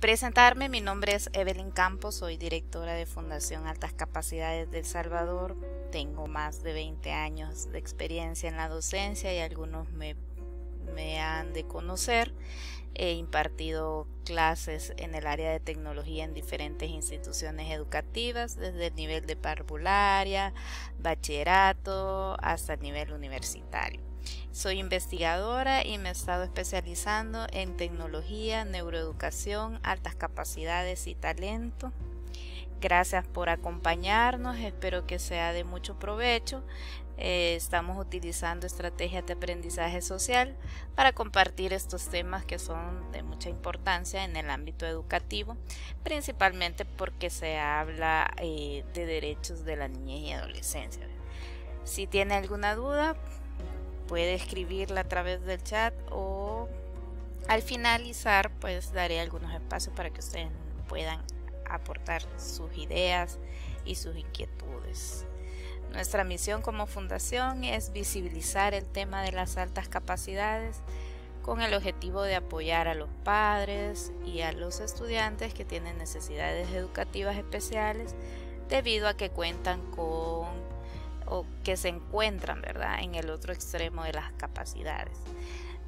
Presentarme, mi nombre es Evelyn Campos, soy directora de Fundación Altas Capacidades del Salvador. Tengo más de 20 años de experiencia en la docencia y algunos me, me han de conocer. He impartido clases en el área de tecnología en diferentes instituciones educativas, desde el nivel de parvularia, bachillerato hasta el nivel universitario. Soy investigadora y me he estado especializando en tecnología, neuroeducación, altas capacidades y talento. Gracias por acompañarnos, espero que sea de mucho provecho. Eh, estamos utilizando estrategias de aprendizaje social para compartir estos temas que son de mucha importancia en el ámbito educativo, principalmente porque se habla eh, de derechos de la niñez y adolescencia. Si tiene alguna duda, puede escribirla a través del chat o al finalizar pues daré algunos espacios para que ustedes puedan aportar sus ideas y sus inquietudes. Nuestra misión como fundación es visibilizar el tema de las altas capacidades con el objetivo de apoyar a los padres y a los estudiantes que tienen necesidades educativas especiales debido a que cuentan con o que se encuentran, ¿verdad? En el otro extremo de las capacidades.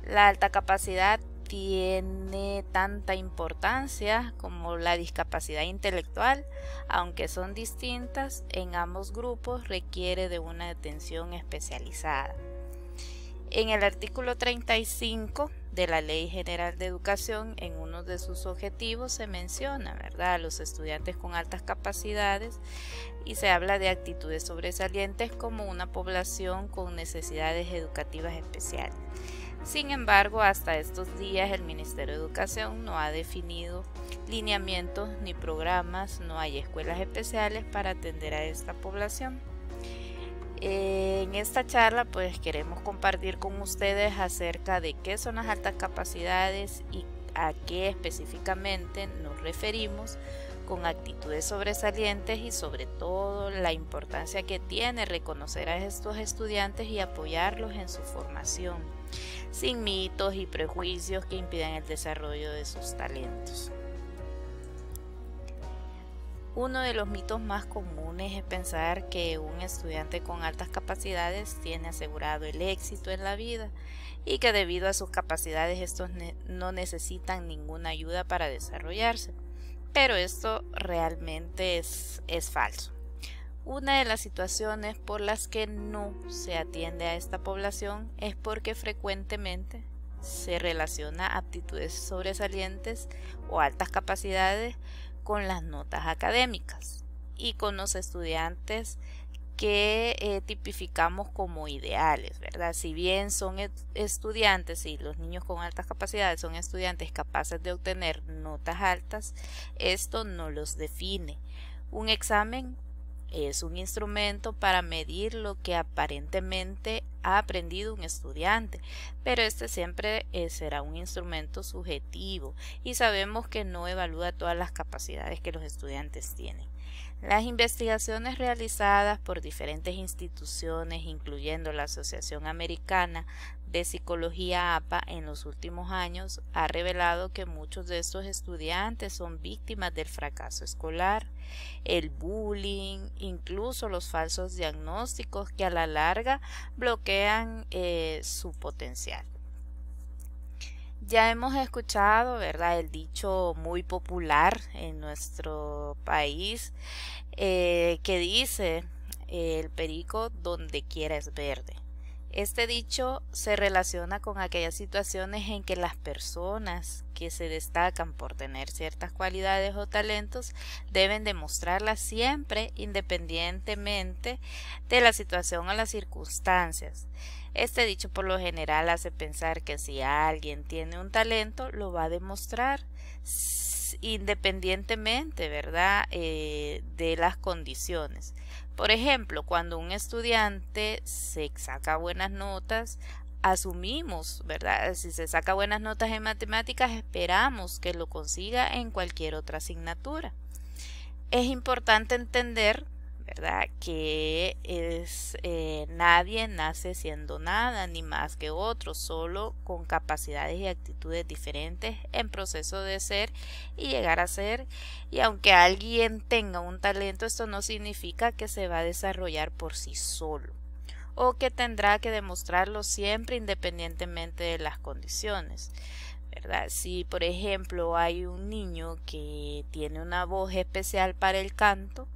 La alta capacidad tiene tanta importancia como la discapacidad intelectual, aunque son distintas, en ambos grupos requiere de una atención especializada. En el artículo 35 de la Ley General de Educación, en uno de sus objetivos se menciona, ¿verdad?, a los estudiantes con altas capacidades y se habla de actitudes sobresalientes como una población con necesidades educativas especiales. Sin embargo, hasta estos días el Ministerio de Educación no ha definido lineamientos ni programas, no hay escuelas especiales para atender a esta población. En esta charla pues queremos compartir con ustedes acerca de qué son las altas capacidades y a qué específicamente nos referimos, con actitudes sobresalientes y sobre todo la importancia que tiene reconocer a estos estudiantes y apoyarlos en su formación, sin mitos y prejuicios que impidan el desarrollo de sus talentos. Uno de los mitos más comunes es pensar que un estudiante con altas capacidades tiene asegurado el éxito en la vida y que debido a sus capacidades estos no necesitan ninguna ayuda para desarrollarse. Pero esto realmente es, falso. Una de las situaciones por las que no se atiende a esta población es porque frecuentemente se relaciona aptitudes sobresalientes o altas capacidades con las notas académicas y con los estudiantes que eh, tipificamos como ideales, ¿verdad? Si bien son e-, estudiantes y los niños con altas capacidades son estudiantes capaces de obtener notas altas, esto no los define. Un examen es un instrumento para medir lo que aparentemente ha aprendido un estudiante, pero este siempre eh, será un instrumento subjetivo y sabemos que no evalúa todas las capacidades que los estudiantes tienen. Las investigaciones realizadas por diferentes instituciones, incluyendo la Asociación Americana de Psicología APA en los últimos años, ha revelado que muchos de estos estudiantes son víctimas del fracaso escolar, el bullying, incluso los falsos diagnósticos que a la larga bloquean eh, su potencial. Ya hemos escuchado, ¿verdad? El dicho muy popular en nuestro país eh, que dice, el perico donde quiera es verde. Este dicho se relaciona con aquellas situaciones en que las personas que se destacan por tener ciertas cualidades o talentos deben demostrarlas siempre independientemente de la situación o las circunstancias. Este dicho por lo general hace pensar que si alguien tiene un talento, lo va a demostrar independientemente, ¿verdad?, eh, de las condiciones. Por ejemplo, cuando un estudiante se saca buenas notas, asumimos, ¿verdad? Si se saca buenas notas en matemáticas, esperamos que lo consiga en cualquier otra asignatura. Es importante entender ¿verdad? Que es eh, nadie nace siendo nada ni más que otro, solo con capacidades y actitudes diferentes en proceso de ser y llegar a ser. Y aunque alguien tenga un talento, esto no significa que se va a desarrollar por sí solo o que tendrá que demostrarlo siempre independientemente de las condiciones. ¿verdad? Si por ejemplo hay un niño que tiene una voz especial para el canto,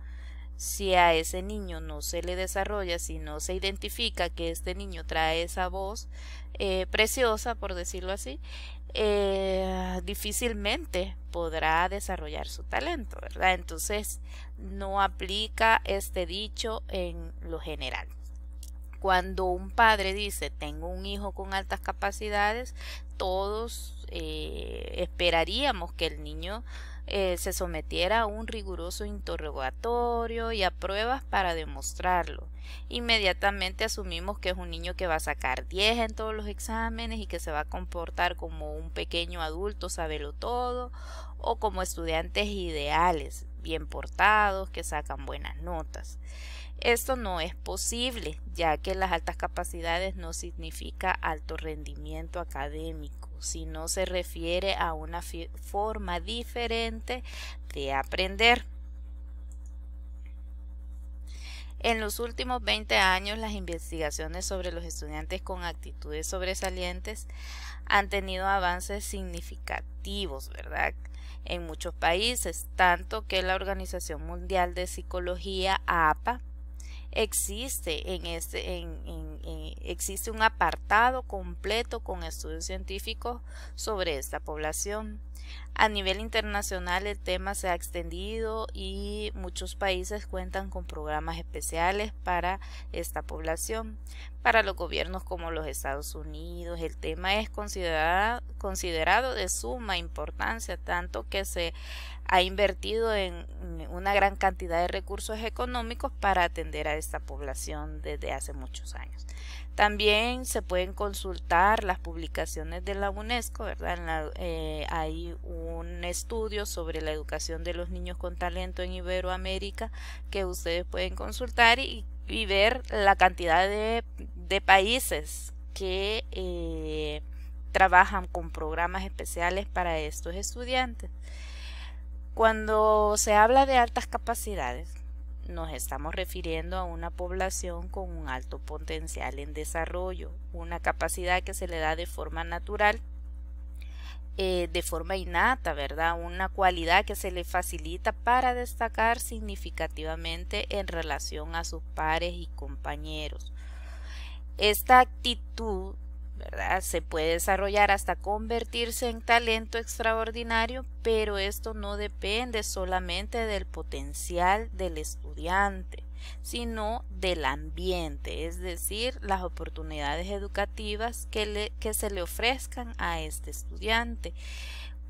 si a ese niño no se le desarrolla, si no se identifica que este niño trae esa voz eh, preciosa, por decirlo así, eh, difícilmente podrá desarrollar su talento, ¿verdad? Entonces, no aplica este dicho en lo general. Cuando un padre dice, tengo un hijo con altas capacidades, todos eh, esperaríamos que el niño eh, se sometiera a un riguroso interrogatorio y a pruebas para demostrarlo. Inmediatamente asumimos que es un niño que va a sacar 10 en todos los exámenes y que se va a comportar como un pequeño adulto sabelo todo o como estudiantes ideales, bien portados, que sacan buenas notas. Esto no es posible, ya que las altas capacidades no significa alto rendimiento académico si no se refiere a una forma diferente de aprender. En los últimos 20 años, las investigaciones sobre los estudiantes con actitudes sobresalientes han tenido avances significativos, ¿verdad? En muchos países, tanto que la Organización Mundial de Psicología, APA, existe en este en, existe un apartado completo con estudios científicos sobre esta población. A nivel internacional el tema se ha extendido y muchos países cuentan con programas especiales para esta población. Para los gobiernos como los Estados Unidos el tema es considerado de suma importancia, tanto que se ha invertido en una gran cantidad de recursos económicos para atender a esta población desde hace muchos años. También se pueden consultar las publicaciones de la UNESCO, ¿verdad? Eh, hay un estudio sobre la educación de los niños con talento en Iberoamérica que ustedes pueden consultar y, ver la cantidad de, países que eh, trabajan con programas especiales para estos estudiantes. Cuando se habla de altas capacidades, nos estamos refiriendo a una población con un alto potencial en desarrollo, una capacidad que se le da de forma natural, eh, de forma innata, ¿verdad? Una cualidad que se le facilita para destacar significativamente en relación a sus pares y compañeros. Esta actitud se puede desarrollar hasta convertirse en talento extraordinario, pero esto no depende solamente del potencial del estudiante, sino del ambiente, es decir, las oportunidades educativas que, le, que se le ofrezcan a este estudiante.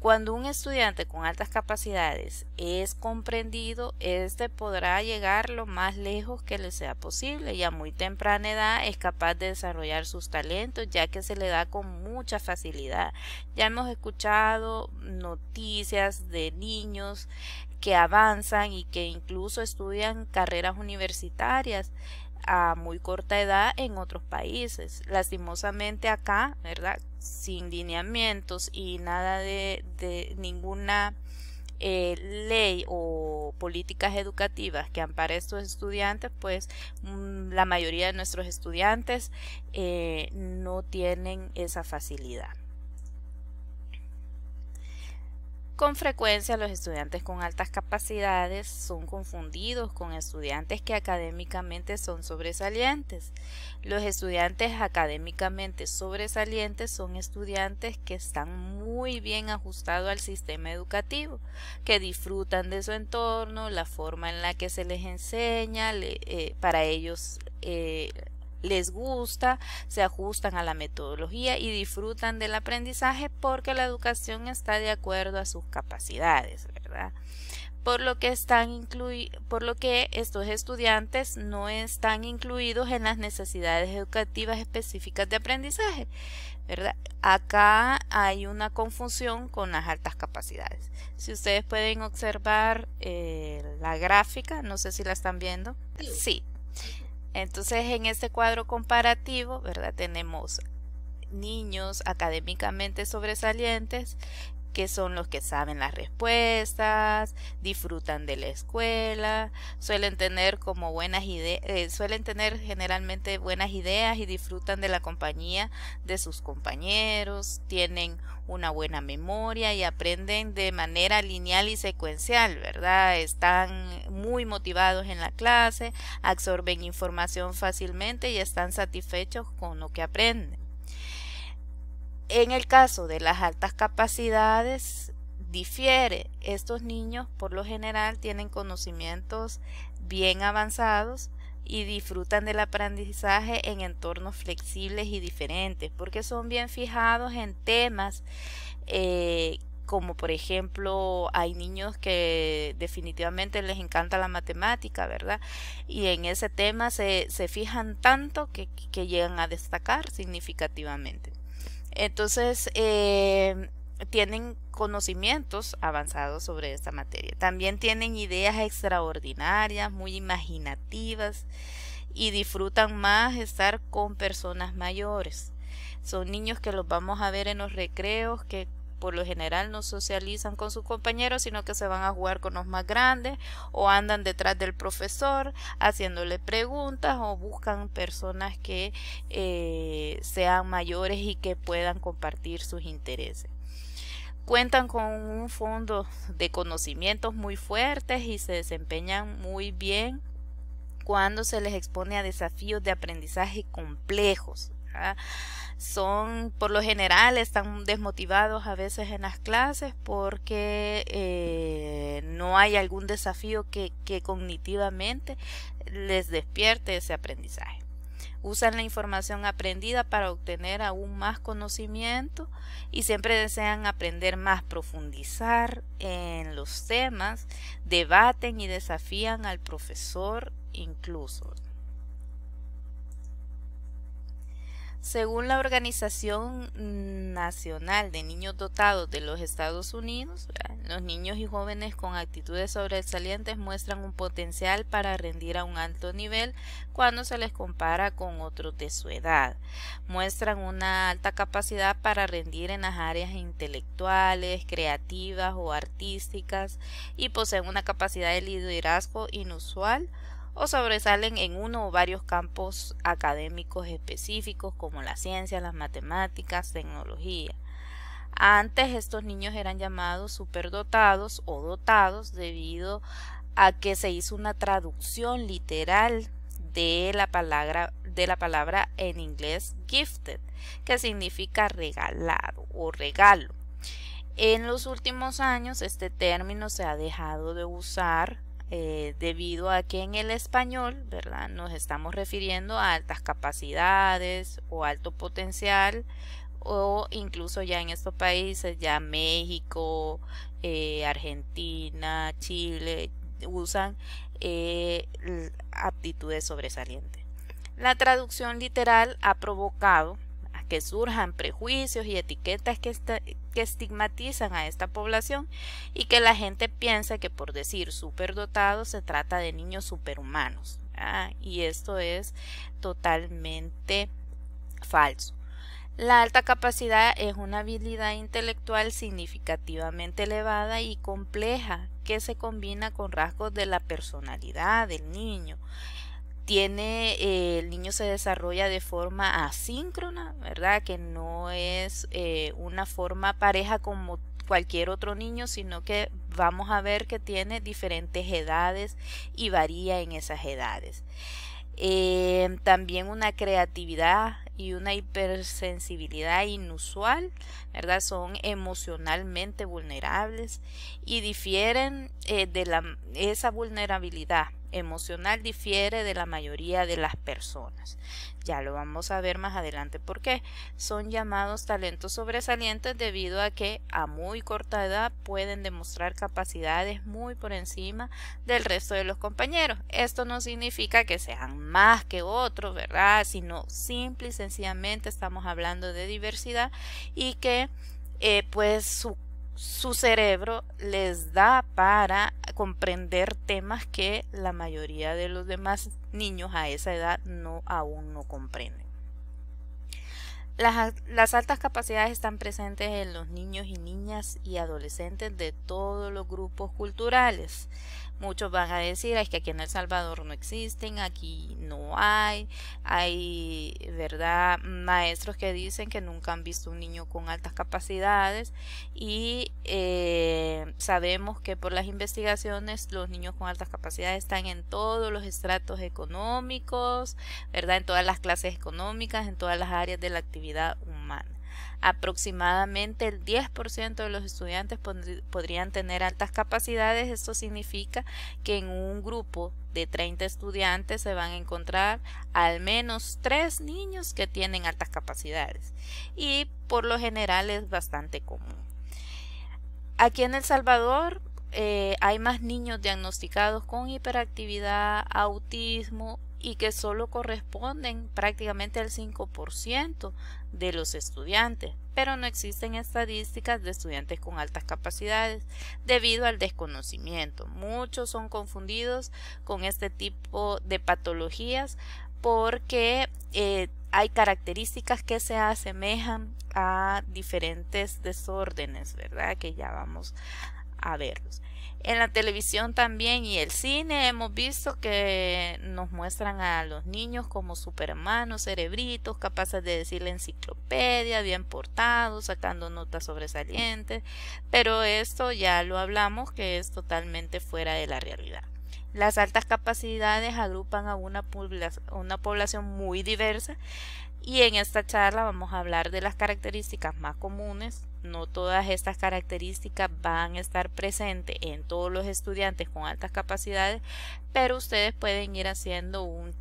Cuando un estudiante con altas capacidades es comprendido, éste podrá llegar lo más lejos que le sea posible y a muy temprana edad es capaz de desarrollar sus talentos ya que se le da con mucha facilidad. Ya hemos escuchado noticias de niños que avanzan y que incluso estudian carreras universitarias a muy corta edad en otros países. Lastimosamente acá, ¿verdad? sin lineamientos y nada de, ninguna eh, ley o políticas educativas que ampare a estos estudiantes, pues mm, la mayoría de nuestros estudiantes eh, no tienen esa facilidad. Con frecuencia los estudiantes con altas capacidades son confundidos con estudiantes que académicamente son sobresalientes. Los estudiantes académicamente sobresalientes son estudiantes que están muy bien ajustados al sistema educativo, que disfrutan de su entorno, la forma en la que se les enseña, eh, para ellos eh, les gusta, se ajustan a la metodología y disfrutan del aprendizaje porque la educación está de acuerdo a sus capacidades, ¿verdad? Por lo, que están incluidos por lo que estos estudiantes no están incluidos en las necesidades educativas específicas de aprendizaje, ¿verdad? Acá hay una confusión con las altas capacidades. Si ustedes pueden observar eh, la gráfica, no sé si la están viendo. Sí. Entonces en este cuadro comparativo, ¿verdad? Tenemos niños académicamente sobresalientes que son los que saben las respuestas, disfrutan de la escuela, suelen tener como buenas ideas, eh, suelen tener generalmente buenas ideas y disfrutan de la compañía de sus compañeros, tienen una buena memoria y aprenden de manera lineal y secuencial, ¿verdad? Están muy motivados en la clase, absorben información fácilmente y están satisfechos con lo que aprenden. En el caso de las altas capacidades, difiere. Estos niños por lo general tienen conocimientos bien avanzados y disfrutan del aprendizaje en entornos flexibles y diferentes, porque son bien fijados en temas eh, como por ejemplo hay niños que definitivamente les encanta la matemática, ¿verdad? Y en ese tema se, se fijan tanto que llegan a destacar significativamente. Entonces, eh, tienen conocimientos avanzados sobre esta materia. También tienen ideas extraordinarias, muy imaginativas y disfrutan más estar con personas mayores. Son niños que los vamos a ver en los recreos, que por lo general no socializan con sus compañeros, sino que se van a jugar con los más grandes o andan detrás del profesor haciéndole preguntas o buscan personas que eh, sean mayores y que puedan compartir sus intereses cuentan con un fondo de conocimientos muy fuertes y se desempeñan muy bien cuando se les expone a desafíos de aprendizaje complejos. Son, por lo general, están desmotivados a veces en las clases porque eh, no hay algún desafío que, que cognitivamente les despierte ese aprendizaje usan la información aprendida para obtener aún más conocimiento y siempre desean aprender más, profundizar en los temas, debaten y desafían al profesor incluso. Según la Organización Nacional de Niños Dotados de los Estados Unidos, los niños y jóvenes con actitudes sobresalientes muestran un potencial para rendir a un alto nivel cuando se les compara con otros de su edad. Muestran una alta capacidad para rendir en las áreas intelectuales, creativas o artísticas y poseen una capacidad de liderazgo inusual o sobresalen en uno o varios campos académicos específicos como la ciencia, las matemáticas, tecnología. Antes estos niños eran llamados superdotados o dotados debido a que se hizo una traducción literal de la palabra de la palabra en inglés gifted, que significa regalado o regalo. En los últimos años este término se ha dejado de usar eh, debido a que en el español, ¿verdad? Nos estamos refiriendo a altas capacidades o alto potencial o incluso ya en estos países, ya México, eh, Argentina, Chile, usan eh, aptitudes sobresalientes. La traducción literal ha provocado que surjan prejuicios y etiquetas que, estigmatizan a esta población y que la gente piense que por decir superdotado se trata de niños superhumanos. y esto es totalmente falso. La alta capacidad es una habilidad intelectual significativamente elevada y compleja que se combina con rasgos de la personalidad del niño, tiene eh, el niño se desarrolla de forma asíncrona, ¿verdad? Que no es eh, una forma pareja como cualquier otro niño, sino que vamos a ver que tiene diferentes edades y varía en esas edades. Eh, también una creatividad y una hipersensibilidad inusual, ¿verdad? Son emocionalmente vulnerables y difieren de la, esa vulnerabilidad emocional difiere de la mayoría de las personas. Ya lo vamos a ver más adelante por qué. Son llamados talentos sobresalientes debido a que a muy corta edad pueden demostrar capacidades muy por encima del resto de los compañeros. Esto no significa que sean más que otros, ¿verdad? Sino simple y sencillamente estamos hablando de diversidad y que eh, pues su su cerebro les da para comprender temas que la mayoría de los demás niños a esa edad no aún no comprenden. Las, las, altas capacidades están presentes en los niños y niñas y adolescentes de todos los grupos culturales. Muchos van a decir, es que aquí en El Salvador no existen, aquí no hay, hay, ¿verdad? Maestros que dicen que nunca han visto un niño con altas capacidades y eh, sabemos que por las investigaciones los niños con altas capacidades están en todos los estratos económicos, ¿verdad? En todas las clases económicas, en todas las áreas de la actividad humana. Aproximadamente el 10% de los estudiantes podrían tener altas capacidades. Esto significa que en un grupo de 30 estudiantes se van a encontrar al menos 3 niños que tienen altas capacidades. Y por lo general es bastante común. Aquí en El Salvador eh, hay más niños diagnosticados con hiperactividad, autismo y que solo corresponden prácticamente al 5% de los estudiantes, pero no existen estadísticas de estudiantes con altas capacidades debido al desconocimiento. Muchos son confundidos con este tipo de patologías porque eh, hay características que se asemejan a diferentes desórdenes, ¿verdad? Que ya vamos a verlos. En la televisión también y el cine hemos visto que nos muestran a los niños como supermanos, cerebritos, capaces de decir la enciclopedia, bien portados, sacando notas sobresalientes, pero esto ya lo hablamos que es totalmente fuera de la realidad. Las altas capacidades agrupan a una población muy diversa y en esta charla vamos a hablar de las características más comunes no todas estas características van a estar presentes en todos los estudiantes con altas capacidades, pero ustedes pueden ir haciendo un,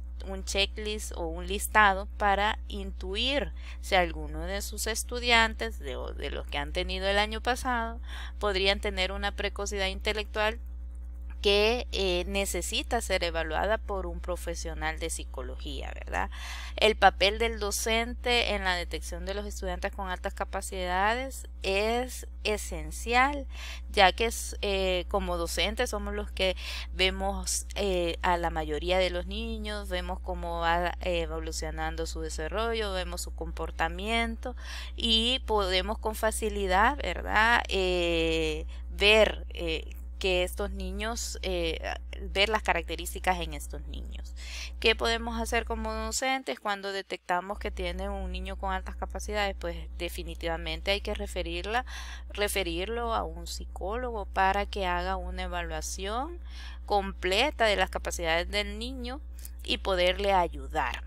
checklist o un listado para intuir si alguno de sus estudiantes, de, de los que han tenido el año pasado, podrían tener una precocidad intelectual que eh, necesita ser evaluada por un profesional de psicología, ¿verdad? El papel del docente en la detección de los estudiantes con altas capacidades es esencial, ya que eh, como docentes somos los que vemos eh, a la mayoría de los niños, vemos cómo va evolucionando su desarrollo, vemos su comportamiento y podemos con facilidad, ¿verdad? ver que estos niños, eh, ver las características en estos niños. ¿Qué podemos hacer como docentes cuando detectamos que tiene un niño con altas capacidades? Pues definitivamente hay que referirla, referirlo a un psicólogo para que haga una evaluación completa de las capacidades del niño y poderle ayudar.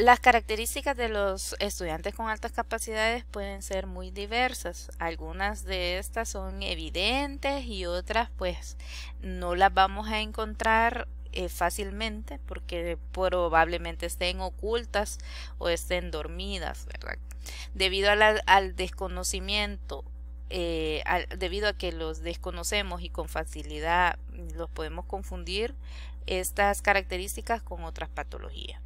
Las características de los estudiantes con altas capacidades pueden ser muy diversas. Algunas de estas son evidentes y otras pues no las vamos a encontrar eh, fácilmente porque probablemente estén ocultas o estén dormidas, ¿verdad? Debido al desconocimiento eh, debido a que los desconocemos y con facilidad los podemos confundir estas características con otras patologías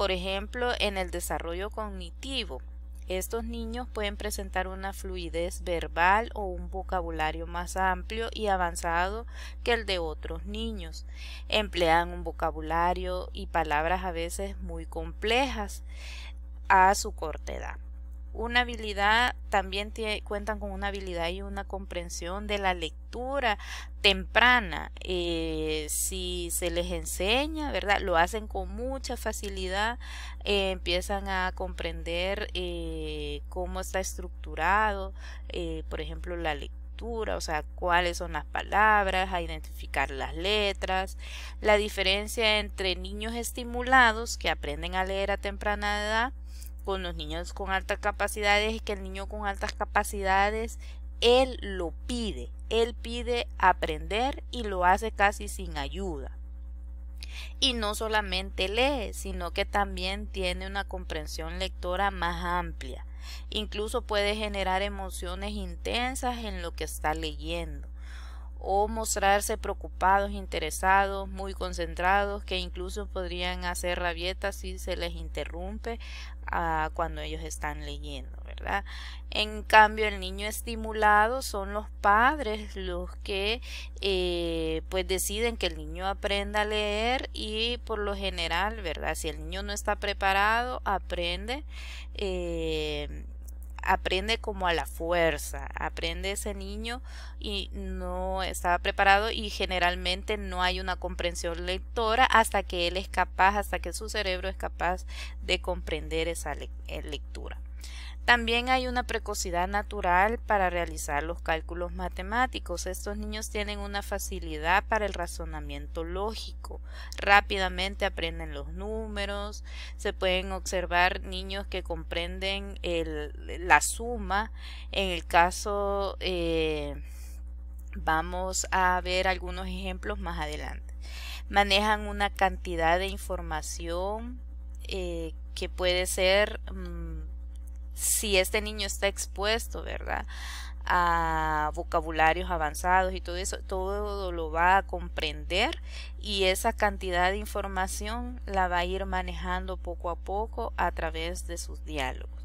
por ejemplo, en el desarrollo cognitivo. Estos niños pueden presentar una fluidez verbal o un vocabulario más amplio y avanzado que el de otros niños. Emplean un vocabulario y palabras a veces muy complejas a su corta edad una habilidad, también cuentan con una habilidad y una comprensión de la lectura temprana. Eh, si se les enseña, ¿verdad? Lo hacen con mucha facilidad, eh, empiezan a comprender eh, cómo está estructurado, por ejemplo, la lectura o sea, cuáles son las palabras, a identificar las letras, la diferencia entre niños estimulados que aprenden a leer a temprana edad con los niños con altas capacidades es que el niño con altas capacidades, él lo pide, él pide aprender y lo hace casi sin ayuda. Y no solamente lee, sino que también tiene una comprensión lectora más amplia. Incluso puede generar emociones intensas en lo que está leyendo o mostrarse preocupados, interesados, muy concentrados, que incluso podrían hacer rabietas si se les interrumpe ah, cuando ellos están leyendo, ¿verdad? En cambio, el niño estimulado son los padres los que eh, pues deciden que el niño aprenda a leer y por lo general, ¿verdad? Si el niño no está preparado, aprende. Eh, aprende como a la fuerza, aprende ese niño y no estaba preparado y generalmente no hay una comprensión lectora hasta que él es capaz, hasta que su cerebro es capaz de comprender esa eh, lectura. También hay una precocidad natural para realizar los cálculos matemáticos. Estos niños tienen una facilidad para el razonamiento lógico. Rápidamente aprenden los números. Se pueden observar niños que comprenden la suma. En el caso, eh, vamos a ver algunos ejemplos más adelante. Manejan una cantidad de información eh, que puede ser... Mm, si este niño está expuesto, ¿verdad? a vocabularios avanzados y todo eso, todo lo va a comprender y esa cantidad de información la va a ir manejando poco a poco a través de sus diálogos.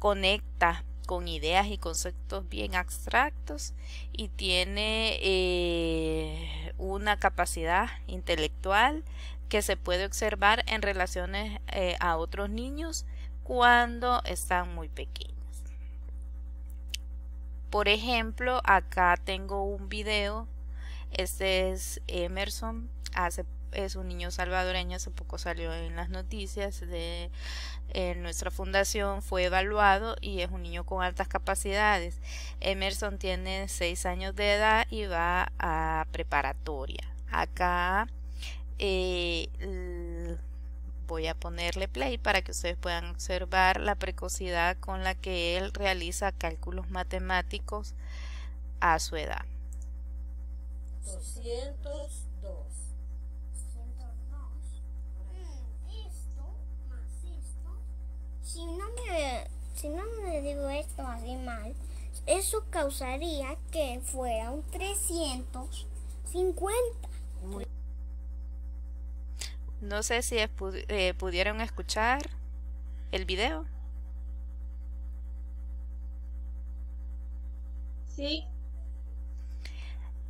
Conecta con ideas y conceptos bien abstractos y tiene eh, una capacidad intelectual que se puede observar en relaciones eh, a otros niños cuando están muy pequeñas. Por ejemplo, acá tengo un video. Este es Emerson. Hace, es un niño salvadoreño. Hace poco salió en las noticias de nuestra fundación. Fue evaluado y es un niño con altas capacidades. Emerson tiene 6 años de edad y va a preparatoria. Acá eh, Voy a ponerle play para que ustedes puedan observar la precocidad con la que él realiza cálculos matemáticos a su edad. 202. esto más esto. Si no me, si no me digo esto así mal, eso causaría que fuera un 350. Muy no sé si eh, pudieron escuchar el video. Sí.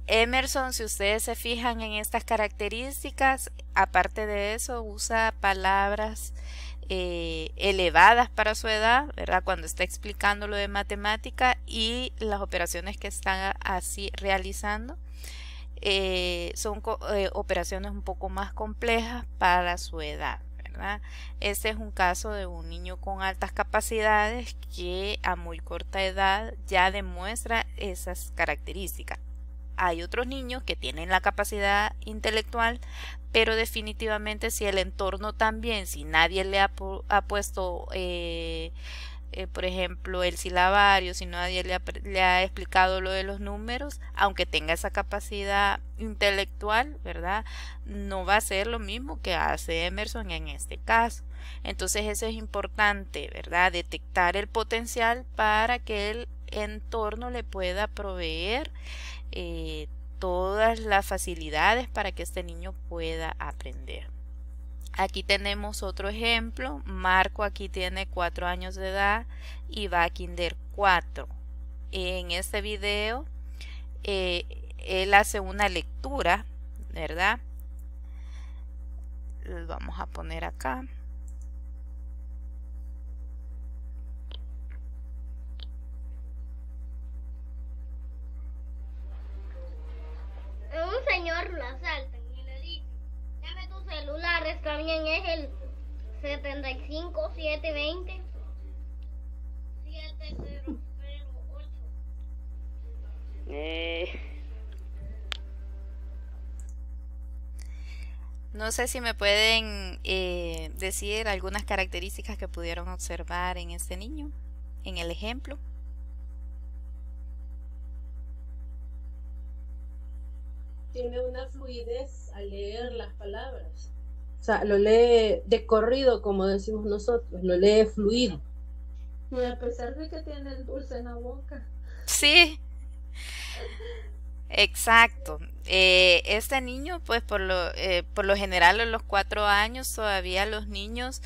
Emerson, si ustedes se fijan en estas características, aparte de eso, usa palabras eh, elevadas para su edad, ¿verdad? Cuando está explicando lo de matemática y las operaciones que están así realizando. Eh, son eh, operaciones un poco más complejas para su edad. ¿verdad? Este es un caso de un niño con altas capacidades que a muy corta edad ya demuestra esas características. Hay otros niños que tienen la capacidad intelectual, pero definitivamente si el entorno también, si nadie le ha, puesto eh, eh, por ejemplo, el silabario, si nadie le ha, explicado lo de los números, aunque tenga esa capacidad intelectual, ¿verdad? No va a ser lo mismo que hace Emerson en este caso. Entonces eso es importante, ¿verdad? Detectar el potencial para que el entorno le pueda proveer eh, todas las facilidades para que este niño pueda aprender. Aquí tenemos otro ejemplo. Marco aquí tiene cuatro años de edad y va a kinder 4. En este video eh, él hace una lectura, ¿verdad? Lo vamos a poner acá. Un señor lo asalta celulares también es el 75720 7008. Eh. No sé si me pueden eh, decir algunas características que pudieron observar en este niño, en el ejemplo. a al leer las palabras. O sea, lo lee de corrido, como decimos nosotros, lo lee fluido. a pesar de que tiene el dulce en la boca. Sí. Exacto. Eh, este niño, pues por lo, eh, por lo general en los cuatro años todavía los niños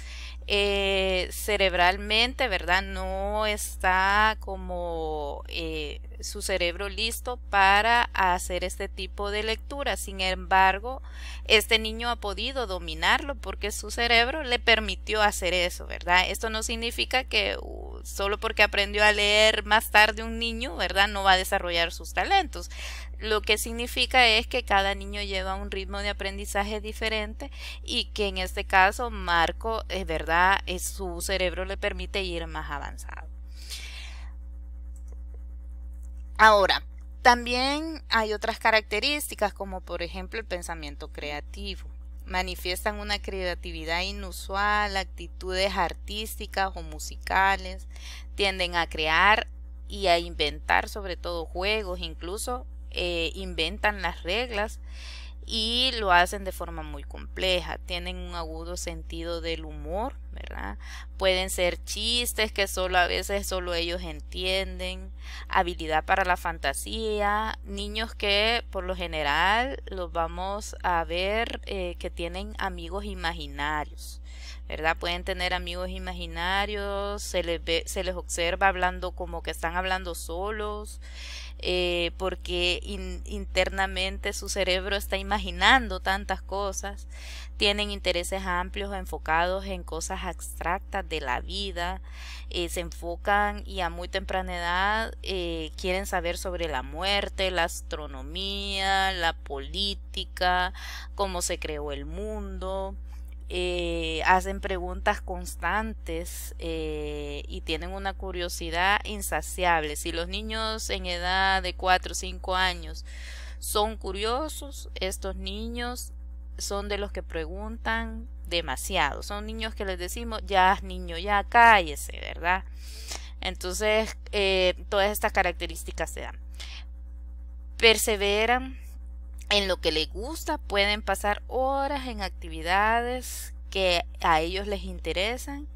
eh, cerebralmente, ¿verdad? No está como eh, su cerebro listo para hacer este tipo de lectura. Sin embargo, este niño ha podido dominarlo porque su cerebro le permitió hacer eso, ¿verdad? Esto no significa que uh, solo porque aprendió a leer más tarde un niño, ¿verdad? No va a desarrollar sus talentos, lo que significa es que cada niño lleva un ritmo de aprendizaje diferente y que en este caso Marco, es verdad, su cerebro le permite ir más avanzado. Ahora, también hay otras características como por ejemplo el pensamiento creativo. Manifiestan una creatividad inusual, actitudes artísticas o musicales, tienden a crear y a inventar sobre todo juegos, incluso eh, inventan las reglas y lo hacen de forma muy compleja. Tienen un agudo sentido del humor, ¿verdad? Pueden ser chistes que solo a veces solo ellos entienden, habilidad para la fantasía, niños que por lo general los vamos a ver eh, que tienen amigos imaginarios. ¿Verdad? Pueden tener amigos imaginarios, se les, ve, se les observa hablando como que están hablando solos, eh, porque internamente su cerebro está imaginando tantas cosas, tienen intereses amplios enfocados en cosas abstractas de la vida, eh, se enfocan y a muy temprana edad eh, quieren saber sobre la muerte, la astronomía, la política, cómo se creó el mundo, eh, hacen preguntas constantes eh, y tienen una curiosidad insaciable. Si los niños en edad de 4 o 5 años son curiosos, estos niños son de los que preguntan demasiado. Son niños que les decimos, ya niño, ya cállese, ¿verdad? Entonces, eh, todas estas características se dan. Perseveran en lo que les gusta, pueden pasar horas en actividades que a ellos les interesan,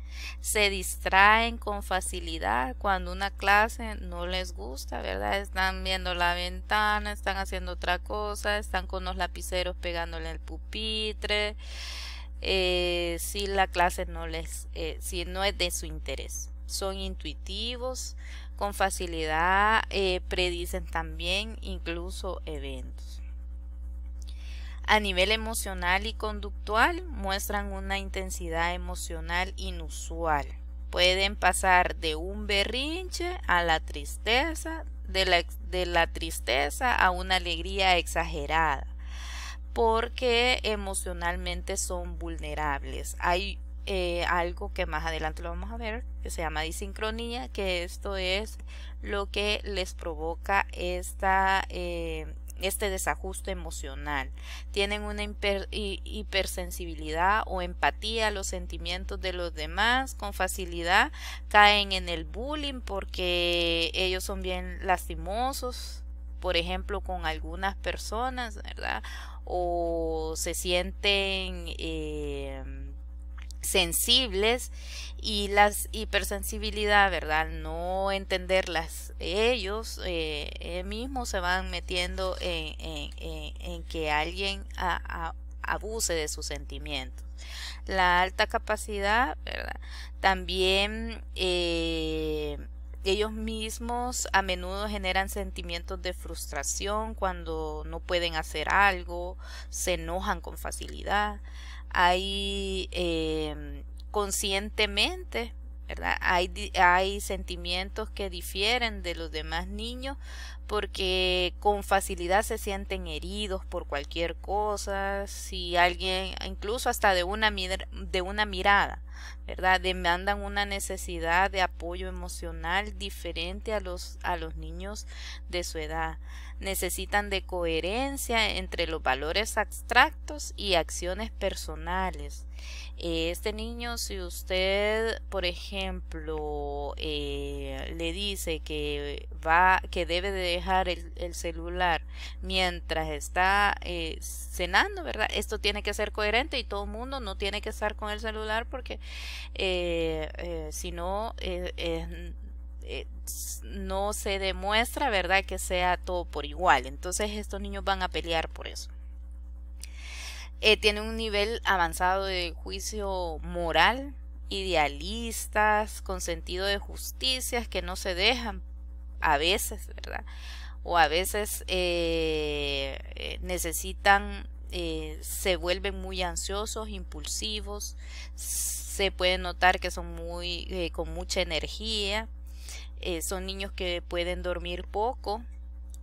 se distraen con facilidad cuando una clase no les gusta, ¿verdad? Están viendo la ventana, están haciendo otra cosa, están con los lapiceros pegándole el pupitre, eh, si la clase no les, eh, si no es de su interés. Son intuitivos, con facilidad eh, predicen también incluso eventos. A nivel emocional y conductual muestran una intensidad emocional inusual. Pueden pasar de un berrinche a la tristeza, de la, de la tristeza a una alegría exagerada, porque emocionalmente son vulnerables. Hay eh, algo que más adelante lo vamos a ver, que se llama disincronía, que esto es lo que les provoca esta eh, este desajuste emocional. Tienen una hipersensibilidad o empatía a los sentimientos de los demás con facilidad. Caen en el bullying porque ellos son bien lastimosos, por ejemplo, con algunas personas, ¿verdad? O se sienten eh, sensibles y las hipersensibilidad, ¿verdad? No entenderlas. Ellos eh, eh, mismos se van metiendo en, que alguien abuse de sus sentimientos. La alta capacidad, ¿verdad? También eh, ellos mismos a menudo generan sentimientos de frustración cuando no pueden hacer algo, se enojan con facilidad. Hay em, conscientemente, ¿verdad? Hay, hay sentimientos que difieren de los demás niños porque con facilidad se sienten heridos por cualquier cosa, si alguien, incluso hasta de una, de una mirada, ¿verdad? Demandan una necesidad de apoyo emocional diferente a los, a los niños de su edad necesitan de coherencia entre los valores abstractos y acciones personales. Este niño, si usted, por ejemplo, eh, le dice que va, que debe de dejar el, celular mientras está eh, cenando, ¿verdad? Esto tiene que ser coherente y todo el mundo no tiene que estar con el celular porque eh, si no eh, no se demuestra, ¿verdad? Que sea todo por igual. Entonces estos niños van a pelear por eso. Eh, tiene un nivel avanzado de juicio moral, idealistas, con sentido de justicia, que no se dejan a veces, ¿verdad? O a veces eh, eh, necesitan, se vuelven muy ansiosos, impulsivos, se puede notar que son muy, con mucha energía, eh, son niños que pueden dormir poco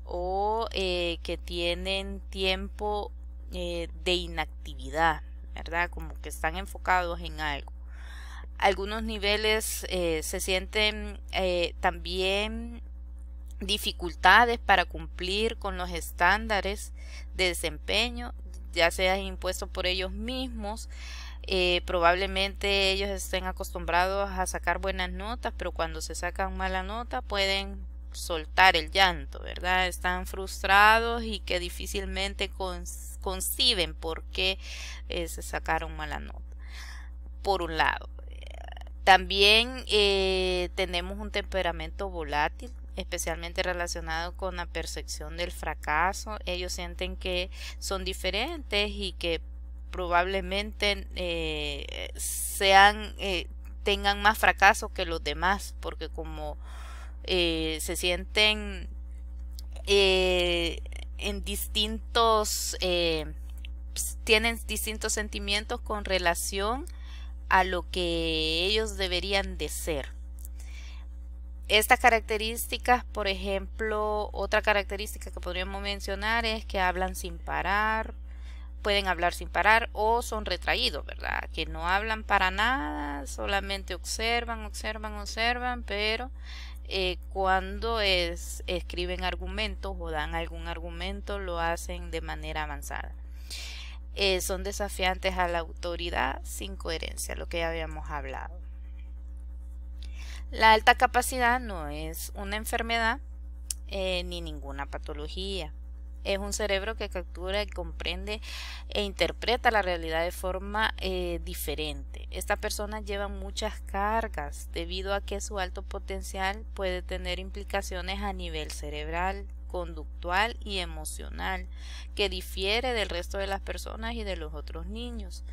o eh, que tienen tiempo eh, de inactividad, ¿verdad? Como que están enfocados en algo. Algunos niveles se sienten también dificultades para cumplir con los estándares de desempeño, ya sea impuestos por ellos mismos, eh, probablemente ellos estén acostumbrados a sacar buenas notas, pero cuando se sacan mala nota pueden soltar el llanto, ¿verdad? Están frustrados y que difícilmente conciben por qué eh, se sacaron mala nota. Por un lado, también eh, tenemos un temperamento volátil, especialmente relacionado con la percepción del fracaso. Ellos sienten que son diferentes y que probablemente eh, sean eh, tengan más fracaso que los demás porque como eh, se sienten en distintos pues, tienen distintos sentimientos con relación a lo que ellos deberían de ser estas características, por ejemplo, otra característica que podríamos mencionar es que hablan sin parar, pueden hablar sin parar o son retraídos, ¿verdad? Que no hablan para nada, solamente observan, observan, observan, pero eh, cuando es, escriben argumentos o dan algún argumento lo hacen de manera avanzada. Eh, son desafiantes a la autoridad sin coherencia, lo que ya habíamos hablado. La alta capacidad no es una enfermedad eh, ni ninguna patología es un cerebro que captura y comprende e interpreta la realidad de forma eh, diferente. Esta persona lleva muchas cargas debido a que su alto potencial puede tener implicaciones a nivel cerebral, conductual y emocional, que difiere del resto de las personas y de los otros niños.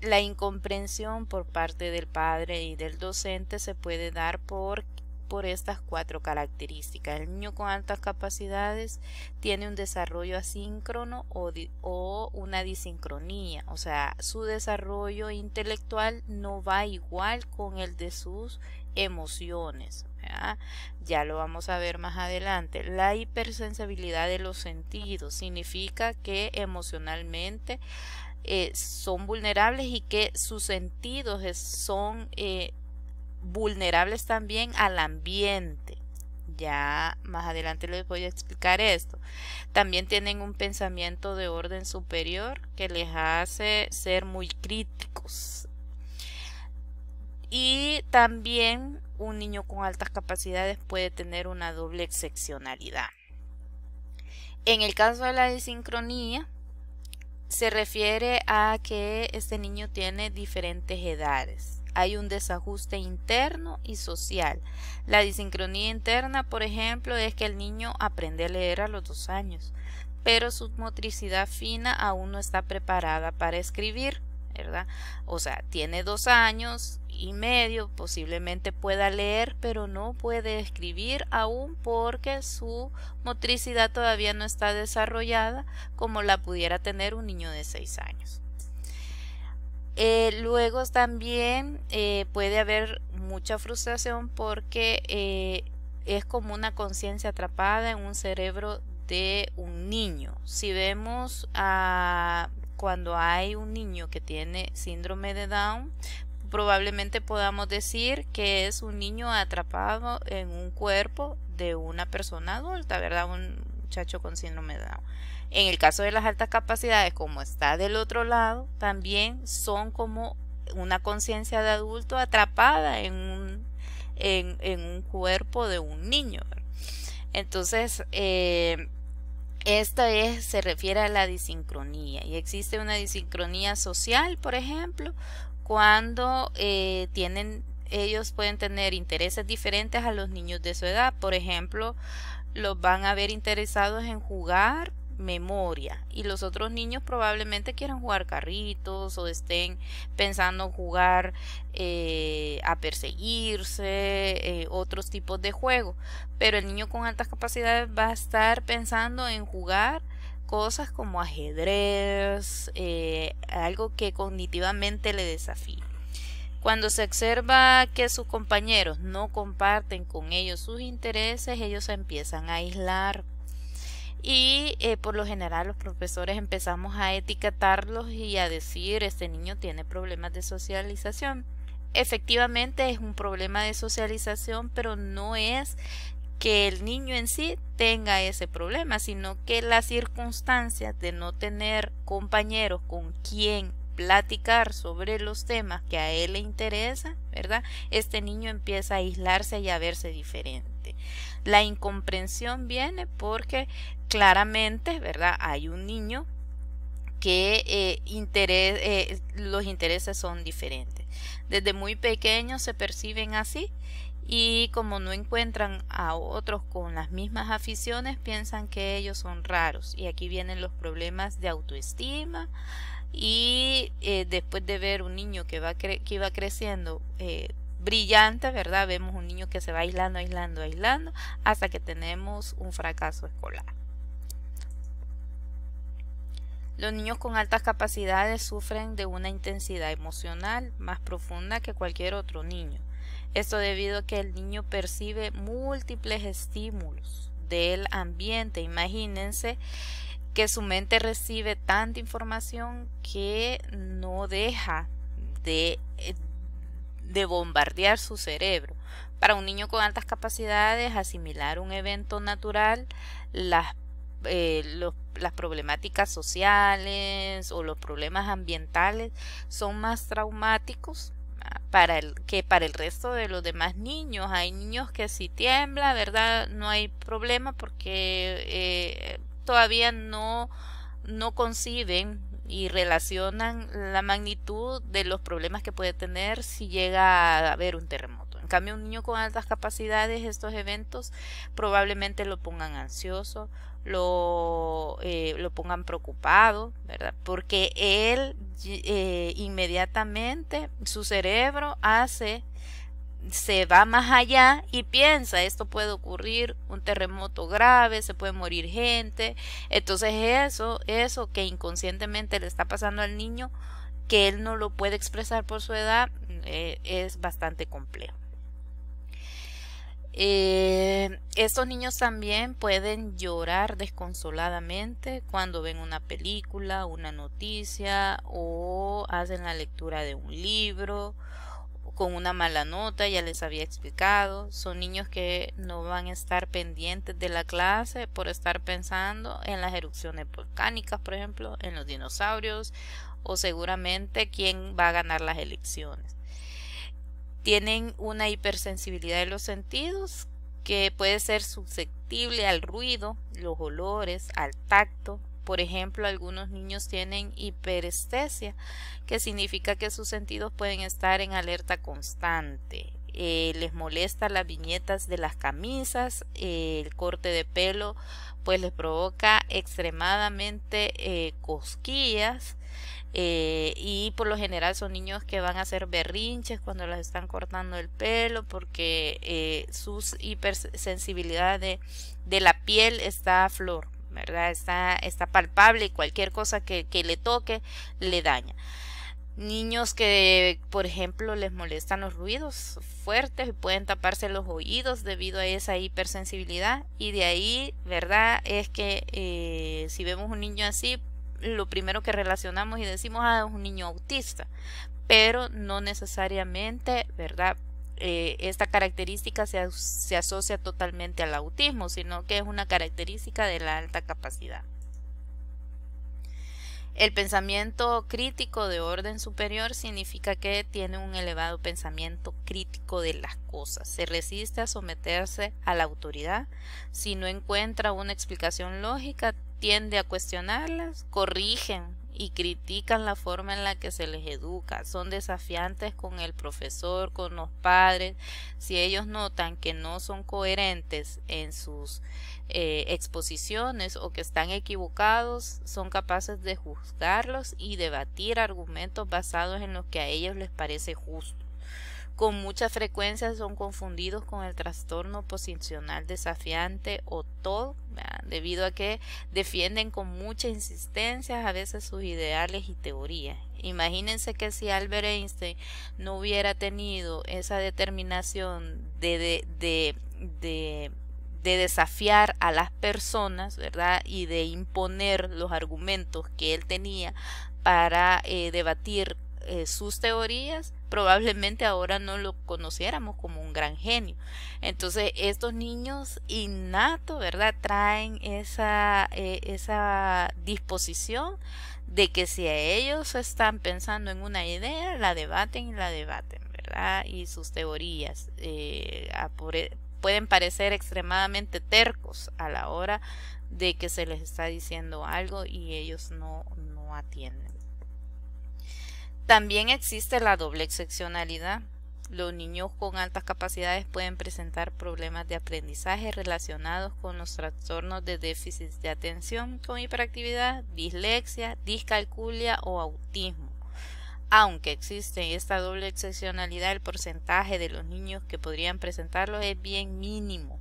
La incomprensión por parte del padre y del docente se puede dar por por estas cuatro características. El niño con altas capacidades tiene un desarrollo asíncrono o, una disincronía, o sea, su desarrollo intelectual no va igual con el de sus emociones. Ya lo vamos a ver más adelante. La hipersensibilidad de los sentidos significa que emocionalmente eh, son vulnerables y que sus sentidos son eh, vulnerables también al ambiente. Ya más adelante les voy a explicar esto. También tienen un pensamiento de orden superior que les hace ser muy críticos. Y también un niño con altas capacidades puede tener una doble excepcionalidad. En el caso de la disincronía se refiere a que este niño tiene diferentes edades hay un desajuste interno y social. La disincronía interna, por ejemplo, es que el niño aprende a leer a los dos años, pero su motricidad fina aún no está preparada para escribir, ¿verdad? O sea, tiene dos años y medio, posiblemente pueda leer, pero no puede escribir aún porque su motricidad todavía no está desarrollada como la pudiera tener un niño de seis años. Eh, luego también eh, puede haber mucha frustración porque eh, es como una conciencia atrapada en un cerebro de un niño. Si vemos a cuando hay un niño que tiene síndrome de Down, probablemente podamos decir que es un niño atrapado en un cuerpo de una persona adulta, ¿verdad? Un muchacho con síndrome de Down. En el caso de las altas capacidades, como está del otro lado, también son como una conciencia de adulto atrapada en un, cuerpo de un niño. Entonces, eh, esta es, se refiere a la disincronía y existe una disincronía social, por ejemplo, cuando eh, tienen ellos pueden tener intereses diferentes a los niños de su edad. Por ejemplo, los van a ver interesados en jugar memoria y los otros niños probablemente quieran jugar carritos o estén pensando jugar eh, a perseguirse eh, otros tipos de juegos pero el niño con altas capacidades va a estar pensando en jugar cosas como ajedrez eh, algo que cognitivamente le desafíe cuando se observa que sus compañeros no comparten con ellos sus intereses, ellos empiezan a aislar y eh, por lo general los profesores empezamos a etiquetarlos y a decir, este niño tiene problemas de socialización. Efectivamente es un problema de socialización, pero no es que el niño en sí tenga ese problema, sino que las circunstancias de no tener compañeros con quien platicar sobre los temas que a él le interesan, ¿verdad? Este niño empieza a aislarse y a verse diferente. La incomprensión viene porque claramente, ¿verdad? Hay un niño que eh, eh, los intereses son diferentes. Desde muy pequeño se perciben así y como no encuentran a otros con las mismas aficiones, piensan que ellos son raros. Y aquí vienen los problemas de autoestima y eh, después de ver un niño que, va que iba creciendo brillante, ¿verdad? Vemos un niño que se va aislando, aislando, aislando, hasta que tenemos un fracaso escolar. Los niños con altas capacidades sufren de una intensidad emocional más profunda que cualquier otro niño. Esto debido a que el niño percibe múltiples estímulos del ambiente. Imagínense que su mente recibe tanta información que no deja de eh, de bombardear su cerebro. Para un niño con altas capacidades, asimilar un evento natural, las, eh, las problemáticas sociales o los problemas ambientales son más traumáticos ah, para el, que para el resto de los demás niños. Hay niños que si tiembla, ¿verdad? No hay problema porque eh, todavía no, no conciben y relacionan la magnitud de los problemas que puede tener si llega a haber un terremoto. En cambio, un niño con altas capacidades, estos eventos probablemente lo pongan ansioso, lo, eh, lo pongan preocupado, ¿verdad? Porque él eh, inmediatamente, su cerebro hace se va más allá y piensa, esto puede ocurrir, un terremoto grave, se puede morir gente. Entonces eso, eso que inconscientemente le está pasando al niño, que él no lo puede expresar por su edad, eh, es bastante complejo. Eh, estos niños también pueden llorar desconsoladamente cuando ven una película, una noticia o hacen la lectura de un libro con una mala nota, ya les había explicado. Son niños que no van a estar pendientes de la clase por estar pensando en las erupciones volcánicas, por ejemplo, en los dinosaurios o seguramente quién va a ganar las elecciones. Tienen una hipersensibilidad de los sentidos que puede ser susceptible al ruido, los olores, al tacto, por ejemplo, algunos niños tienen hiperestesia, que significa que sus sentidos pueden estar en alerta constante. Eh, les molesta las viñetas de las camisas, eh, el corte de pelo, pues les provoca extremadamente eh, cosquillas. y por lo general son niños que van a hacer berrinches cuando les están cortando el pelo porque sus hipersensibilidad de la piel está a flor. ¿verdad? Está, está palpable y cualquier cosa que, le toque le daña. Niños que, por ejemplo, les molestan los ruidos fuertes y pueden taparse los oídos debido a esa hipersensibilidad. Y de ahí, ¿verdad? Es que eh, si vemos un niño así, lo primero que relacionamos y decimos, ah, es un niño autista. Pero no necesariamente, ¿verdad? Eh, esta característica se, se asocia totalmente al autismo, sino que es una característica de la alta capacidad. El pensamiento crítico de orden superior significa que tiene un elevado pensamiento crítico de las cosas. Se resiste a someterse a la autoridad. Si no encuentra una explicación lógica, tiende a cuestionarlas, corrigen y critican la forma en la que se les educa. Son desafiantes con el profesor, con los padres. Si ellos notan que no son coherentes en sus eh, exposiciones o que están equivocados, son capaces de juzgarlos y debatir argumentos basados en lo que a ellos les parece justo con mucha frecuencia son confundidos con el trastorno posicional desafiante o TOD, debido a que defienden con mucha insistencia a veces sus ideales y teorías. Imagínense que si Albert Einstein no hubiera tenido esa determinación de, de, de, de desafiar a las personas, ¿verdad? Y de imponer los argumentos que él tenía para eh, debatir eh, sus teorías, probablemente ahora no lo conociéramos como un gran genio. Entonces, estos niños innatos, ¿verdad? Traen esa, eh, esa disposición de que si a ellos están pensando en una idea, la debaten y la debaten, ¿verdad? Y sus teorías eh, pueden parecer extremadamente tercos a la hora de que se les está diciendo algo y ellos no, no atienden. También existe la doble excepcionalidad. Los niños con altas capacidades pueden presentar problemas de aprendizaje relacionados con los trastornos de déficit de atención, con hiperactividad, dislexia, discalculia o autismo. Aunque existe esta doble excepcionalidad, el porcentaje de los niños que podrían presentarlo es bien mínimo.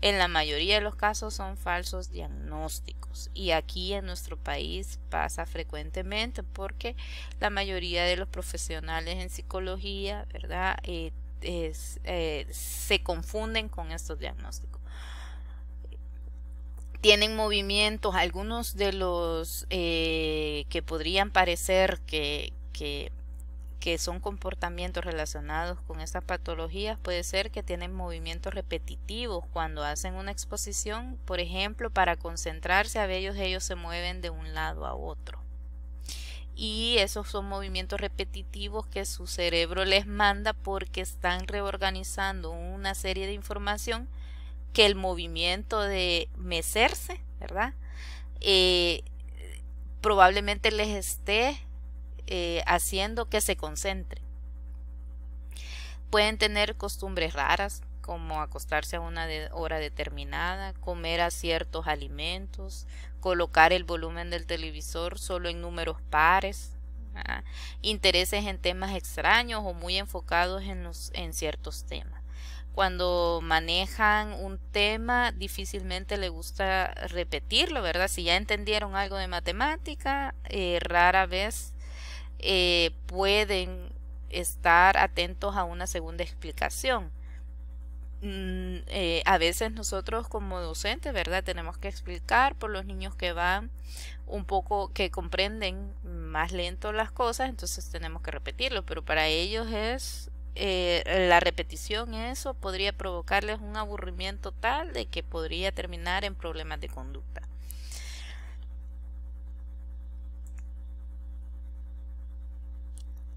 En la mayoría de los casos son falsos diagnósticos y aquí en nuestro país pasa frecuentemente porque la mayoría de los profesionales en psicología, ¿verdad? Eh, eh, se confunden con estos diagnósticos. Tienen movimientos, algunos de los eh, que podrían parecer que que son comportamientos relacionados con estas patologías puede ser que tienen movimientos repetitivos cuando hacen una exposición, por ejemplo, para concentrarse a ellos, ellos se mueven de un lado a otro. Y esos son movimientos repetitivos que su cerebro les manda porque están reorganizando una serie de información que el movimiento de mecerse, ¿verdad? Eh, probablemente les esté eh, haciendo que se concentre. Pueden tener costumbres raras, como acostarse a una hora determinada, comer a ciertos alimentos, colocar el volumen del televisor solo en números pares, ¿ah? intereses en temas extraños o muy enfocados en, los, en ciertos temas. Cuando manejan un tema, difícilmente le gusta repetirlo, ¿verdad? Si ya entendieron algo de matemática, eh, rara vez eh, pueden estar atentos a una segunda explicación. Mm, eh, a veces nosotros como docentes, ¿verdad? Tenemos que explicar por los niños que van un poco, que comprenden más lento las cosas, entonces tenemos que repetirlo, pero para ellos es, eh, la repetición, eso podría provocarles un aburrimiento tal de que podría terminar en problemas de conducta.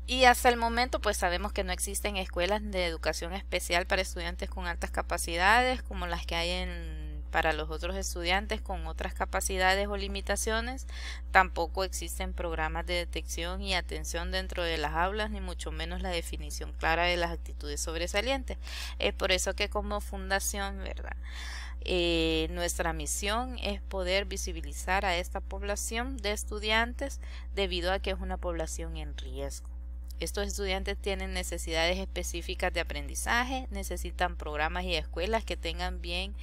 Y hasta el momento pues sabemos que no existen escuelas de educación especial para estudiantes con altas capacidades como las que hay en, para los otros estudiantes con otras capacidades o limitaciones. Tampoco existen programas de detección y atención dentro de las aulas ni mucho menos la definición clara de las actitudes sobresalientes. Es por eso que como fundación, ¿verdad? Eh, nuestra misión es poder visibilizar a esta población de estudiantes debido a que es una población en riesgo. Estos estudiantes tienen necesidades específicas de aprendizaje, necesitan programas y escuelas que tengan bien,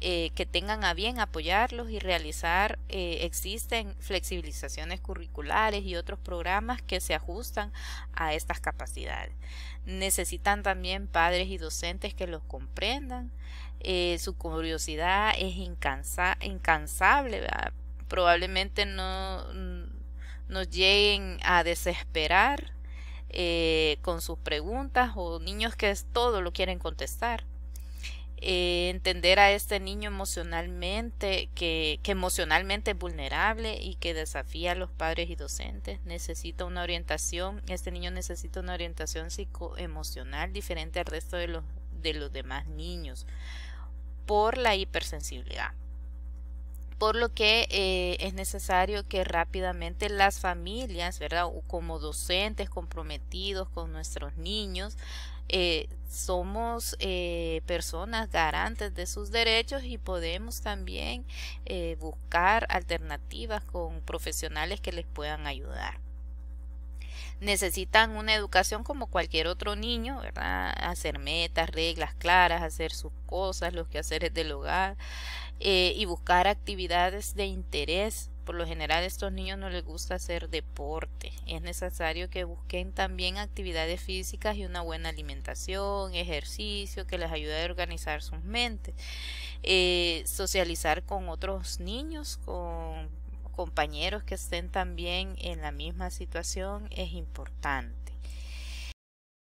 eh, que tengan a bien apoyarlos y realizar. Eh, existen flexibilizaciones curriculares y otros programas que se ajustan a estas capacidades. Necesitan también padres y docentes que los comprendan. Eh, su curiosidad es incansable, probablemente no nos lleguen a desesperar eh, con sus preguntas o niños que es todo lo quieren contestar. Eh, entender a este niño emocionalmente, que, que, emocionalmente es vulnerable y que desafía a los padres y docentes. Necesita una orientación, este niño necesita una orientación psicoemocional diferente al resto de los, de los demás niños por la hipersensibilidad por lo que eh, es necesario que rápidamente las familias, ¿verdad? Como docentes comprometidos con nuestros niños, eh, somos eh, personas garantes de sus derechos y podemos también buscar alternativas con profesionales que les puedan ayudar necesitan una educación como cualquier otro niño, ¿verdad? Hacer metas, reglas claras, hacer sus cosas, los quehaceres del hogar, eh, y buscar actividades de interés. Por lo general a estos niños no les gusta hacer deporte. Es necesario que busquen también actividades físicas y una buena alimentación, ejercicio que les ayude a organizar sus mentes. Eh, socializar con otros niños, con compañeros que estén también en la misma situación es importante.